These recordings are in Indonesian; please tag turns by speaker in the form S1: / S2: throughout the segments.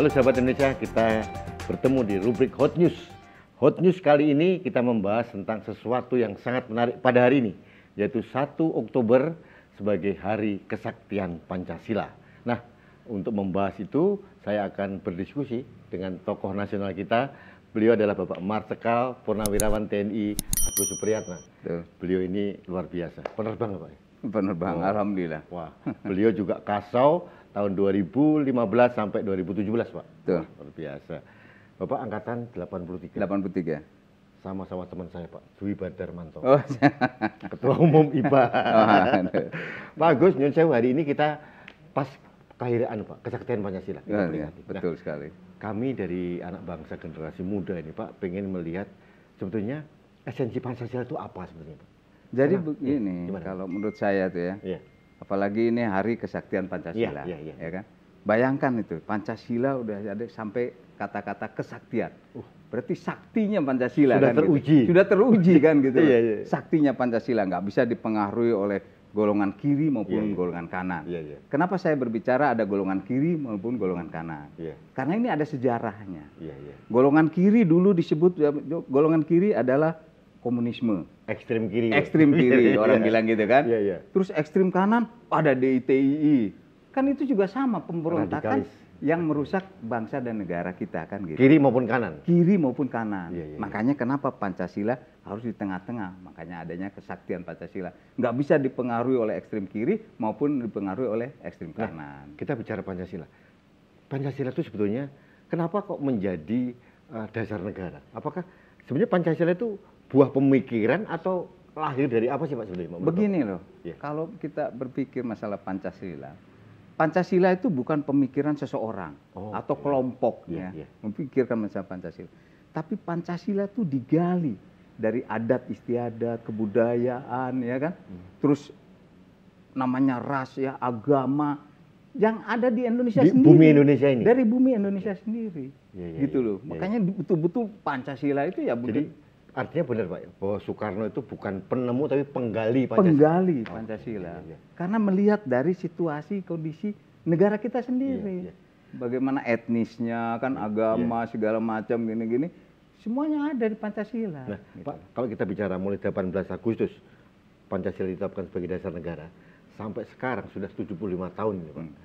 S1: Halo sahabat Indonesia, kita bertemu di rubrik Hot News. Hot News kali ini kita membahas tentang sesuatu yang sangat menarik pada hari ini, yaitu 1 Oktober sebagai Hari Kesaktian Pancasila. Nah, untuk membahas itu saya akan berdiskusi dengan tokoh nasional kita. Beliau adalah Bapak Marsekal Purnawirawan TNI Agus Supriyatna. Beliau ini luar biasa. Penerbang Pak? Penerbang, oh. Alhamdulillah. Wah, beliau juga kasau tahun 2015 sampai 2017 Pak. Tuh. Luar biasa. Bapak angkatan 83. 83 sama-sama teman saya Pak Dwi
S2: Badar Manto. Oh. Ketua Umum IPA. Oh,
S1: Pak Agus, nyun hari ini kita pas kelahiran anu, Pak, kesaktian Pancasila. Iya, kita oh, ya, nah, betul sekali. Kami dari anak bangsa generasi muda ini Pak pengen melihat sebetulnya esensi Pancasila itu apa sebenarnya Pak?
S2: Jadi begini, ya, kalau menurut saya tuh ya. ya apalagi ini hari kesaktian Pancasila ya, yeah, yeah. ya kan bayangkan itu Pancasila udah ada sampai kata-kata kesaktian uh. berarti saktinya Pancasila sudah kan gitu. teruji gitu. sudah teruji kan gitu yeah, yeah. Iya. saktinya Pancasila nggak bisa dipengaruhi oleh golongan kiri maupun yeah, iya. golongan kanan. Yeah, yeah. Kenapa saya berbicara ada golongan kiri maupun golongan kanan? Yeah. Karena ini ada sejarahnya. Yeah, yeah. Golongan kiri dulu disebut golongan kiri adalah komunisme. ekstrem kiri. ekstrem kiri, orang iya. bilang gitu kan. Iya, iya. Terus ekstrem kanan ada DITII. Kan itu juga sama pemberontakan Radikalis. yang merusak bangsa dan negara kita kan gitu. Kiri maupun kanan. Kiri maupun kanan. Iya, iya, Makanya kenapa Pancasila harus di tengah-tengah. Makanya adanya kesaktian Pancasila. Nggak bisa dipengaruhi oleh ekstrem kiri maupun dipengaruhi oleh ekstrim nah, kanan. Kita bicara Pancasila. Pancasila itu sebetulnya
S1: kenapa kok menjadi uh, dasar negara? Apakah sebenarnya Pancasila itu buah pemikiran atau lahir dari apa sih Pak sebenarnya?
S2: Begini loh, ya. kalau kita berpikir masalah Pancasila, Pancasila itu bukan pemikiran seseorang oh, atau ya. kelompok ya, ya, iya. memikirkan masalah Pancasila. Tapi Pancasila itu digali dari adat istiadat, kebudayaan ya kan. Hmm. Terus namanya ras ya, agama yang ada di Indonesia di sendiri. bumi Indonesia ini. Dari bumi Indonesia sendiri. Ya, ya, gitu iya. loh. Ya, Makanya iya. betul-betul Pancasila itu ya bukan Artinya benar Pak, ya, bahwa Soekarno itu bukan penemu tapi penggali Pancasila. Penggali oh, Pancasila. Oh, iya, iya. Karena melihat dari situasi kondisi negara kita iya, sendiri. Iya, iya. Bagaimana etnisnya, kan iya. agama iya. segala macam gini-gini, semuanya ada di Pancasila. Nah, gitu. Pak, kalau kita
S1: bicara mulai 18 Agustus Pancasila ditetapkan sebagai dasar negara, sampai sekarang sudah 75 tahun ya Pak. Hmm.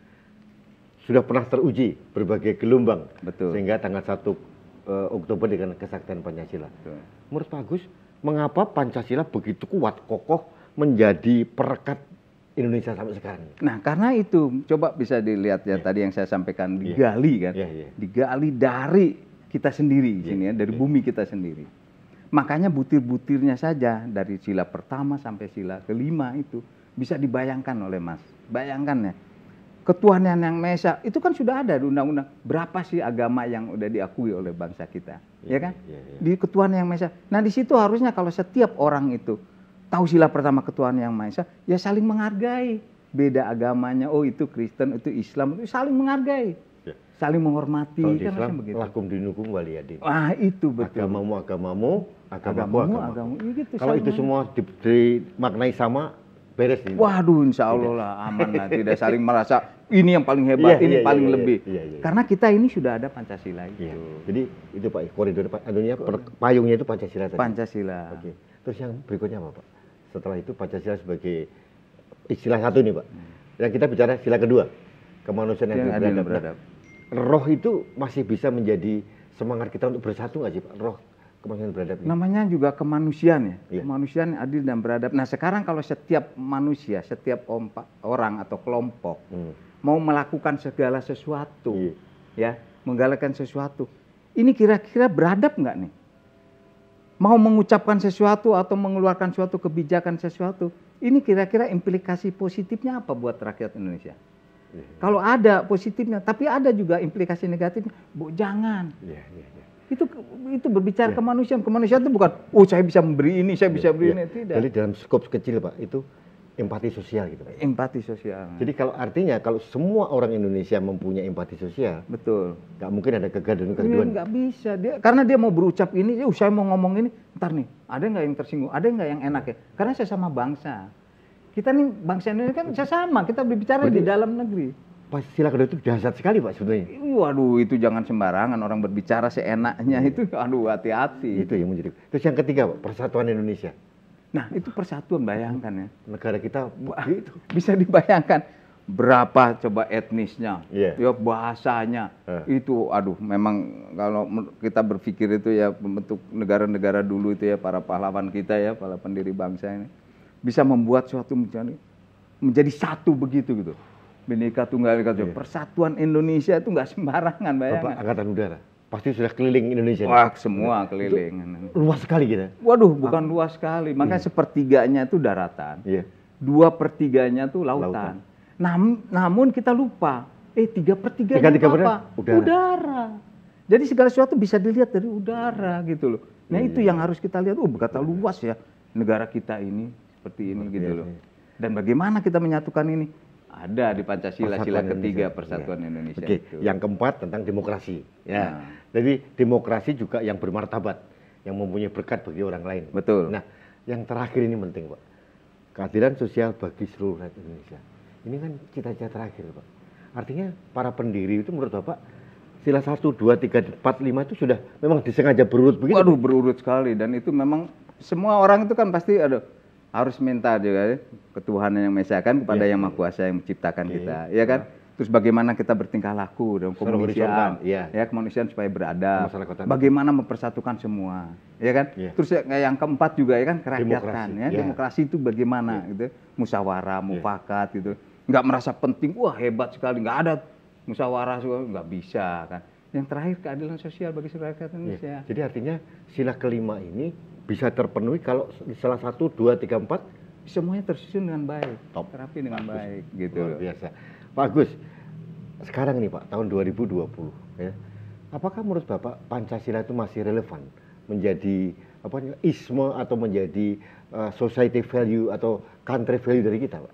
S1: Sudah pernah teruji berbagai gelombang. Betul. Sehingga tanggal 1 uh, Oktober dengan kesaktian Pancasila. Betul. Menurut Pak Agus, mengapa Pancasila begitu kuat, kokoh menjadi perekat Indonesia sampai sekarang.
S2: Nah, karena itu coba bisa dilihat ya yeah. tadi yang saya sampaikan iya. digali yeah. kan, yeah, yeah. digali dari kita sendiri yeah. sini ya, dari yeah. bumi kita sendiri. Makanya butir-butirnya saja dari sila pertama sampai sila kelima itu bisa dibayangkan oleh Mas. Bayangkan ya, ketuhanan yang mesa itu kan sudah ada di undang-undang berapa sih agama yang udah diakui oleh bangsa kita ya, ya kan ya, ya. di ketuhanan yang mesa nah di situ harusnya kalau setiap orang itu tahu sila pertama ketuhanan yang mesa ya saling menghargai beda agamanya oh itu Kristen itu Islam itu saling menghargai ya. saling menghormati kalau kan Islam,
S1: begitu lakum dinukum waliyadin ah itu betul agamamu agamamu agamaku agamamu, agamamu. agamamu.
S2: Ya, gitu, kalau itu semua
S1: dimaknai sama beres ini.
S2: Waduh, insya iya. Allah lah aman lah, tidak saling merasa ini yang paling hebat, yeah, ini yeah, iya, paling yeah, iya, lebih. Yeah, yeah, yeah. Karena kita ini sudah ada Pancasila itu. Yeah. Jadi itu Pak koridor adanya payungnya itu Pancasila tadi. Pancasila. Oke. Okay.
S1: Terus yang berikutnya apa Pak? Setelah itu Pancasila sebagai istilah satu nih Pak. Hmm. Yang kita bicara sila kedua. Kemanusiaan yang, yang adil beradab. Nah, beradab. Roh itu masih bisa
S2: menjadi semangat kita untuk bersatu nggak sih Pak? Roh Kemanusiaan beradab. Namanya juga kemanusiaan ya. Yeah. Kemanusiaan adil dan beradab. Nah sekarang kalau setiap manusia, setiap ompa, orang atau kelompok hmm. mau melakukan segala sesuatu, yeah. ya menggalakkan sesuatu, ini kira-kira beradab nggak nih? Mau mengucapkan sesuatu atau mengeluarkan suatu kebijakan sesuatu, ini kira-kira implikasi positifnya apa buat rakyat Indonesia? Iya, iya. Kalau ada positifnya, tapi ada juga implikasi negatifnya, bu jangan. Yeah, yeah, yeah. Itu itu berbicara ya. kemanusiaan. Kemanusiaan itu bukan oh saya bisa memberi
S1: ini, saya bisa memberi ya. ini, ya. tidak. Jadi dalam skop kecil, Pak, itu empati sosial gitu Pak. Empati sosial. Jadi kalau artinya kalau semua orang Indonesia mempunyai empati sosial, betul. nggak mungkin ada kegaduhan kegaduhan. Nggak
S2: bisa dia karena dia mau berucap ini, ya saya mau ngomong ini, ntar nih ada nggak yang tersinggung, ada nggak yang enak ya? Karena saya sama bangsa. Kita nih bangsa Indonesia kan saya sama, kita berbicara Berarti, di dalam negeri. Pancasila kedua itu dahsyat sekali Pak sebetulnya. Waduh, itu jangan sembarangan orang berbicara seenaknya iya. itu. Aduh, hati-hati. Itu yang menjadi. Terus yang ketiga Pak, persatuan Indonesia. Nah, itu persatuan bayangkan ya. Negara kita Wah, itu bisa dibayangkan berapa coba etnisnya, yeah. ya bahasanya. Uh. Itu aduh memang kalau kita berpikir itu ya membentuk negara-negara dulu itu ya para pahlawan kita ya, para pendiri bangsa ini bisa membuat suatu menjadi menjadi satu begitu gitu. Bineka Tunggal Ika iya. Persatuan Indonesia itu enggak sembarangan, bayangkan. Bapak Angkatan Udara pasti sudah keliling Indonesia. Wah, nih. semua keliling. Itu luas sekali gitu. Waduh, ah. bukan ah. luas sekali. Hmm. Makanya iya. sepertiganya itu daratan. Iya. Dua pertiganya itu lautan. lautan. Nam, namun kita lupa, eh tiga pertiganya tiga, tiga apa? udara. udara. Jadi segala sesuatu bisa dilihat dari udara gitu loh. Nah iya. itu iya. yang harus kita lihat. Oh berkata luas ya negara kita ini seperti ini iya, gitu loh. Dan bagaimana kita menyatukan ini? Ada di Pancasila sila ketiga iya. Persatuan ya. Indonesia Oke. itu. Yang keempat tentang demokrasi. Ya. Nah.
S1: Jadi demokrasi juga yang bermartabat, yang mempunyai berkat bagi orang lain. Betul. Nah, yang terakhir ini penting, Pak. Keadilan sosial bagi seluruh rakyat Indonesia. Ini kan cita-cita terakhir, Pak. Artinya para pendiri itu menurut Bapak sila 1, 2,
S2: 3, 4, 5 itu sudah memang disengaja berurut begitu? Waduh, berurut sekali. Dan itu memang semua orang itu kan pasti ada harus minta juga ya, ketuhanan yang mesakan kepada yeah. yang maha kuasa yang menciptakan okay. Iya. kita, ya kan? Yeah. Terus bagaimana kita bertingkah laku dalam kemanusiaan, yeah. ya kemanusiaan supaya berada. Bagaimana mempersatukan semua, iya kan? Iya. ya kan? Yeah. Terus yang keempat juga ya kan kerakyatan, demokrasi. ya demokrasi itu bagaimana yeah. gitu, musyawarah, mufakat yeah. gitu, nggak merasa penting, wah hebat sekali, nggak ada musyawarah, nggak bisa kan. Yang terakhir keadilan sosial bagi seluruh rakyat Indonesia. Ya, Jadi artinya sila kelima ini bisa terpenuhi kalau salah satu dua tiga empat semuanya tersusun dengan baik, Top. terapi dengan Bagus. baik
S1: gitu. Luar biasa. Pak Agus, sekarang nih Pak, tahun 2020 ya. Apakah menurut Bapak Pancasila itu masih relevan menjadi apa isme atau menjadi uh, society value atau country value dari kita, Pak?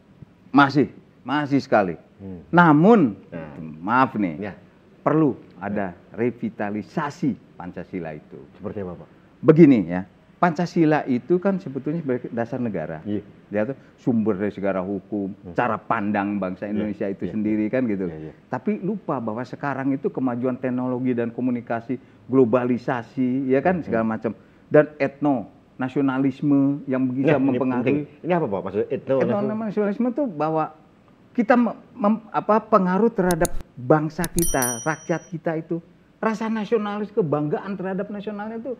S1: Masih, masih
S2: sekali. Hmm. Namun, nah. maaf nih. Ya. Perlu ya. ada revitalisasi Pancasila itu. Seperti apa, Pak? Begini ya Pancasila itu kan sebetulnya sebagai dasar negara. Yeah. Dia tuh sumber dari segala hukum, yeah. Hmm. cara pandang bangsa iya. Indonesia yeah. itu yeah. sendiri kan gitu. Yeah, yeah. Tapi lupa bahwa sekarang itu kemajuan teknologi dan komunikasi, globalisasi, ya kan yeah. Hmm. segala macam dan etno nasionalisme yang bisa nah, mempengaruhi. Ini, ini apa Pak maksudnya etno, etno nasionalisme itu bahwa kita mem, apa pengaruh terhadap bangsa kita, rakyat kita itu rasa nasionalis kebanggaan terhadap nasionalnya itu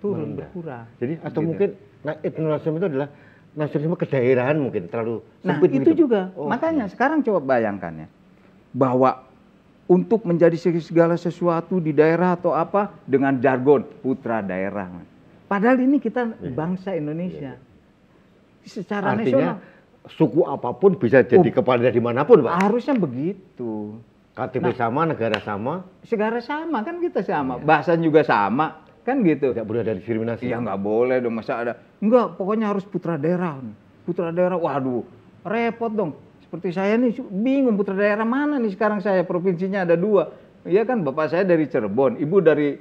S2: turun berkurang. Jadi atau gitu. mungkin nah, nasionalisme itu adalah nasionalisme kedaerahan mungkin terlalu Nah, itu gitu. juga. Oh, Makanya oh. sekarang coba bayangkan ya bahwa untuk menjadi segala sesuatu di daerah atau apa dengan jargon putra daerah. Padahal ini kita iya. bangsa Indonesia. Iya. Secara Artinya, nasional suku apapun bisa jadi oh, kepala daerah dimanapun Pak. Harusnya begitu. KTP nah, sama, negara sama. Segara sama kan kita sama, iya. bahasan juga sama, kan gitu tidak boleh ada diskriminasi ya nggak boleh dong masa ada nggak pokoknya harus putra daerah putra daerah waduh repot dong seperti saya nih bingung putra daerah mana nih sekarang saya provinsinya ada dua Iya kan bapak saya dari Cirebon ibu dari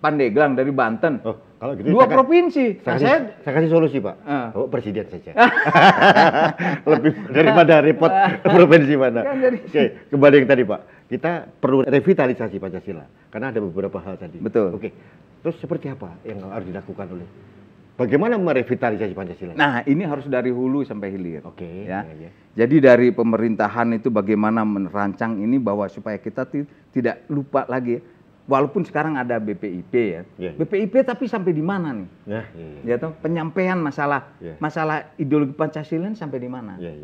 S2: Pandeglang dari Banten oh, kalau gitu dua saya provinsi saya, nah, saya,
S1: saya kasih solusi pak uh. oh, presiden saja lebih daripada repot provinsi mana kan dari... oke kembali yang tadi pak kita perlu revitalisasi Pancasila karena
S2: ada beberapa hal tadi. Betul. Oke,
S1: Terus seperti apa yang harus dilakukan oleh
S2: Bagaimana merevitalisasi Pancasila? Nah, ini harus dari hulu sampai hilir. Oke. Okay, ya. Iya, iya. Jadi dari pemerintahan itu bagaimana merancang ini bahwa supaya kita tidak lupa lagi. Walaupun sekarang ada BPIP ya. Yeah. BPIP tapi sampai di mana nih? Iya, iya, iya. Ya, ya, ya. penyampaian masalah yeah. masalah ideologi Pancasila sampai di mana? Ya,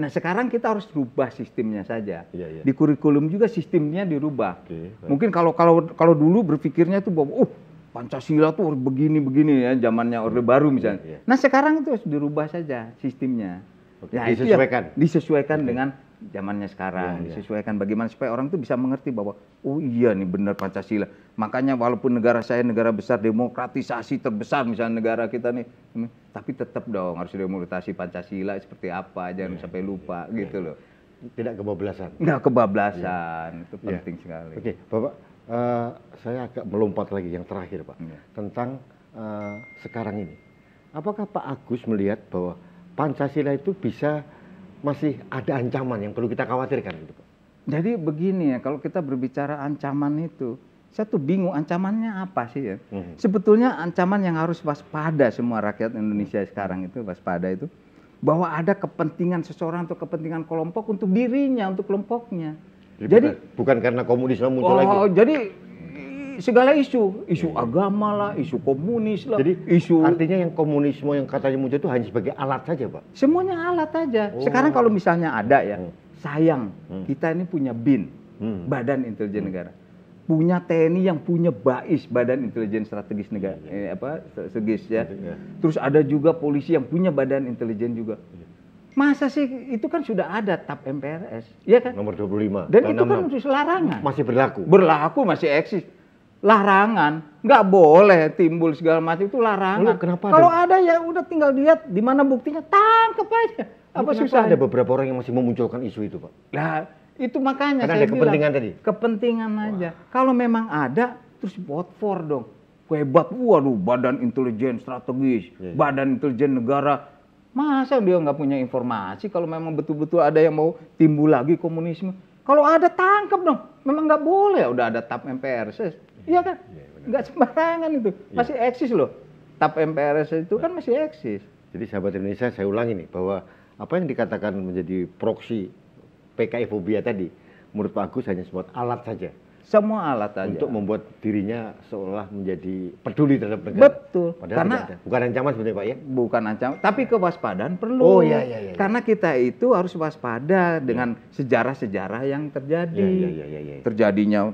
S2: Nah, sekarang kita harus rubah sistemnya saja. Iya, iya. Di kurikulum juga sistemnya dirubah. Okay, Mungkin kalau kalau kalau dulu berpikirnya itu bahwa, uh Pancasila tuh begini-begini ya zamannya Orde Baru iya, misalnya. Yeah, yeah. Nah sekarang itu harus dirubah saja sistemnya. Okay. Nah, disesuaikan. Ya, disesuaikan okay. dengan zamannya sekarang. Yeah, iya. disesuaikan bagaimana supaya orang itu bisa mengerti bahwa oh iya nih benar Pancasila. Makanya walaupun negara saya negara besar demokratisasi terbesar misalnya negara kita nih, tapi tetap dong harus demokratisasi Pancasila seperti apa jangan yeah, sampai lupa yeah, iya. gitu loh. Tidak kebablasan. Tidak
S1: kebablasan
S2: itu penting sekali. Oke
S1: bapak Eh, saya agak melompat lagi yang terakhir Pak, ya. tentang uh, sekarang ini. Apakah Pak Agus melihat bahwa Pancasila itu bisa masih ada ancaman yang perlu kita khawatirkan gitu Pak?
S2: Jadi begini ya, kalau kita berbicara ancaman itu, saya tuh bingung ancamannya apa sih ya. Hmm. Sebetulnya ancaman yang harus waspada semua rakyat Indonesia sekarang itu waspada itu bahwa ada kepentingan seseorang atau kepentingan kelompok untuk dirinya, untuk kelompoknya
S1: jadi bukan, bukan karena komunisme muncul oh, lagi. Jadi segala isu, isu hmm. agama lah, isu komunis lah. Jadi isu artinya yang komunisme
S2: yang katanya muncul itu hanya sebagai alat saja, Pak. Semuanya alat saja. Oh. Sekarang kalau misalnya ada ya, hmm. sayang hmm. kita ini punya BIN, hmm. Badan Intelijen hmm. Negara. Punya TNI yang punya BAIS, Badan Intelijen Strategis Negara. Hmm. Eh, apa? Strategis ya. Hmm. Terus ada juga polisi yang punya Badan Intelijen juga. Hmm. Masa sih itu kan sudah ada TAP MPRS, ya kan? Nomor 25. Dan, dan itu kan kan larangan. Masih berlaku. Berlaku masih eksis. Larangan, nggak boleh timbul segala macam itu larangan. kenapa? Kalau ada? ada ya udah tinggal lihat di mana buktinya, tangkap aja. Apa Apa susah? Ada beberapa orang
S1: yang masih memunculkan isu
S2: itu, Pak. Nah, itu makanya Karena saya ada bilang, kepentingan tadi. Kepentingan Wah. aja. Kalau memang ada, terus vote for dong. Hebat, waduh, badan intelijen strategis, yeah. Iya. badan intelijen negara Masa dia nggak punya informasi kalau memang betul-betul ada yang mau timbul lagi komunisme? Kalau ada tangkap dong. Memang nggak boleh udah ada TAP MPRS. Iya kan? Iya, iya, nggak ya, sembarangan itu. Iya. Masih eksis loh. TAP MPRS itu kan masih
S1: eksis. Jadi sahabat Indonesia saya ulangi nih bahwa apa yang dikatakan menjadi proksi PKI fobia tadi menurut Pak Agus hanya sebuah alat saja semua alat aja. Untuk membuat
S2: dirinya seolah menjadi peduli terhadap negara. Betul. Padahal Karena ada. bukan ancaman sebenarnya Pak ya? Bukan ancaman, tapi kewaspadaan perlu. Oh iya iya ya. Karena kita itu harus waspada dengan iya. sejarah-sejarah yang terjadi. Iya iya iya iya. iya. Terjadinya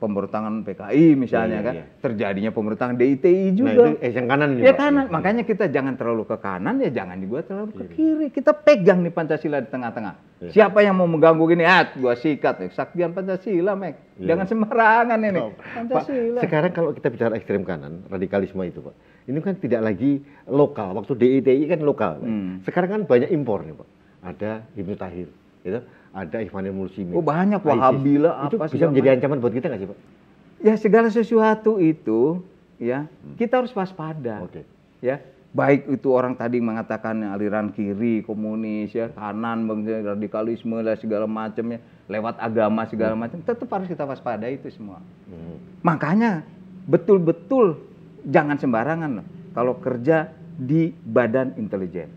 S2: pemberontakan PKI misalnya iya, kan iya. terjadinya pemberontakan DITI nah, juga nah, itu, eh, yang kanan ya kanan iya. makanya kita jangan terlalu ke kanan ya jangan juga terlalu ke iya. kiri kita pegang nih Pancasila di tengah-tengah iya. siapa yang mau mengganggu gini ah gua sikat eh, saktian Pancasila Mek iya. jangan sembarangan ini Pancasila
S1: Pak, sekarang kalau kita bicara ekstrem kanan radikalisme itu Pak ini kan tidak lagi lokal waktu DITI kan lokal hmm. sekarang kan banyak impor nih Pak ada Ibnu Tahir gitu ada Ikhwanul Muslimin oh banyak Wahabi lah apa itu bisa menjadi ancaman buat kita nggak sih pak
S2: ya segala sesuatu itu ya hmm. kita harus waspada okay. ya baik itu orang tadi mengatakan aliran kiri komunis ya kanan radikalisme lah segala macamnya lewat agama segala hmm. macam tetap harus kita waspada itu semua hmm. makanya betul-betul jangan sembarangan kalau kerja di badan intelijen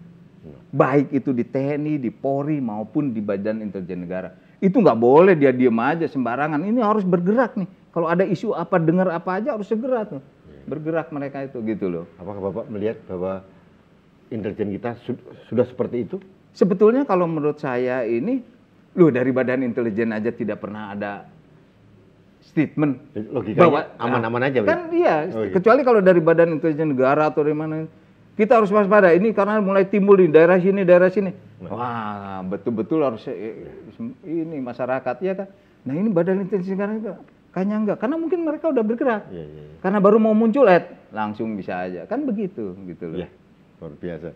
S2: Baik itu di TNI, di Polri maupun di Badan Intelijen Negara. Itu nggak boleh dia diem aja sembarangan. Ini harus bergerak nih. Kalau ada isu apa dengar apa aja harus segera tuh bergerak mereka itu gitu loh. Apakah Bapak melihat bahwa intelijen kita sudah seperti itu? Sebetulnya kalau menurut saya ini loh dari Badan Intelijen aja tidak pernah ada statement Logikanya bahwa aman-aman ah, aja. Kan iya, oh, gitu. kecuali kalau dari Badan Intelijen Negara atau dari mana kita harus waspada ini karena mulai timbul di daerah sini daerah sini wah betul-betul harus eh, ini masyarakat ya kan nah ini badan intelijen sekarang itu kayaknya enggak karena mungkin mereka udah bergerak ya, ya, ya. karena baru mau muncul ad langsung bisa aja kan begitu gitu loh ya,
S1: luar biasa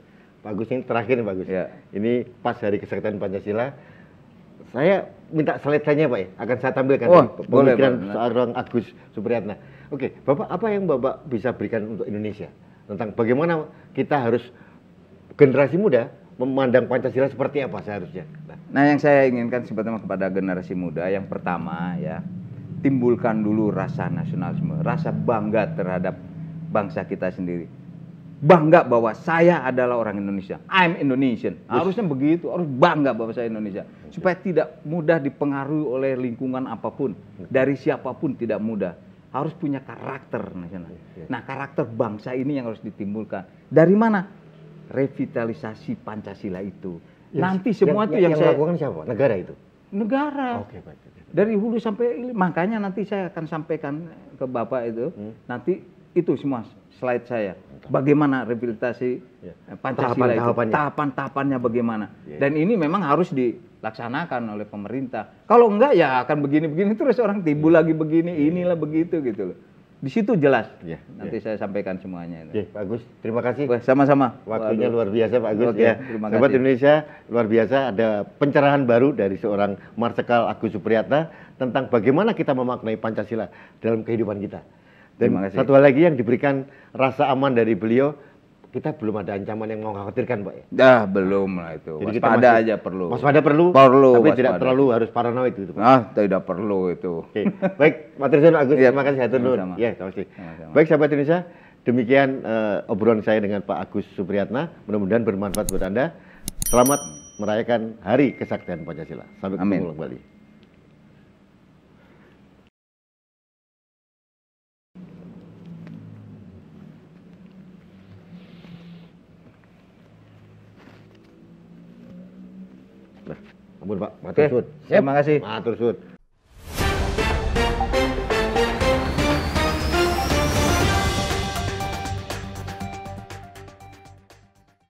S1: bagus ini terakhir bagus ya. ini pas hari kesehatan pancasila saya minta slide-nya Pak ya, akan saya tampilkan oh, pemikiran boleh, seorang Agus Supriyatna. Oke, Bapak apa yang Bapak bisa berikan untuk Indonesia? tentang bagaimana kita harus
S2: generasi muda memandang Pancasila seperti apa seharusnya. Nah, nah yang saya inginkan sebetulnya kepada generasi muda yang pertama ya timbulkan dulu rasa nasionalisme, rasa bangga terhadap bangsa kita sendiri. Bangga bahwa saya adalah orang Indonesia. I'm Indonesian. Harusnya begitu, harus bangga bahwa saya Indonesia. Supaya tidak mudah dipengaruhi oleh lingkungan apapun, dari siapapun tidak mudah harus punya karakter nasional. Iya, iya. Nah, karakter bangsa ini yang harus ditimbulkan. Dari mana? Revitalisasi Pancasila itu. Yes. Nanti semua yang, itu yang, yang saya lakukan siapa? Negara itu. Negara. Oke, okay, baik. Dari hulu sampai makanya nanti saya akan sampaikan ke Bapak itu. Hmm. Nanti itu semua slide saya. Bagaimana rehabilitasi ya. Eh, Pancasila tahapan, itu, tahapannya. tahapan-tahapannya bagaimana. Ya. Dan ini memang harus dilaksanakan oleh pemerintah. Kalau enggak ya akan begini-begini terus orang tibu ya. lagi begini, ya. inilah begitu gitu loh. Di situ jelas. Ya, Nanti ya. saya sampaikan semuanya. Oke, ya, Pak Agus, terima kasih. sama-sama.
S1: Waktunya Waduh. luar biasa Pak Agus Oke, ya. Terima Sobat kasih. Indonesia, luar biasa ada pencerahan baru dari seorang Marsekal Agus Supriyata tentang bagaimana kita memaknai Pancasila dalam kehidupan kita.
S2: Dan kasih. satu hal
S1: lagi yang diberikan rasa aman dari beliau, kita belum ada ancaman yang mau khawatirkan, Pak
S2: Dah belum lah itu. Jadi waspada masih, aja perlu. Waspada perlu? Perlu. Tapi tidak terlalu
S1: harus paranoid itu.
S2: Pak. Nah, tidak perlu itu. Oke.
S1: Baik, Pak Tirsun Agus, ya. terima kasih hatur Ya, terima kasih. Baik, sahabat Indonesia, demikian uh, obrolan saya dengan Pak Agus Supriyatna. Mudah-mudahan bermanfaat buat Anda. Selamat merayakan Hari Kesaktian Pancasila. Sampai ketemu kembali. Ampun Pak, Terima kasih.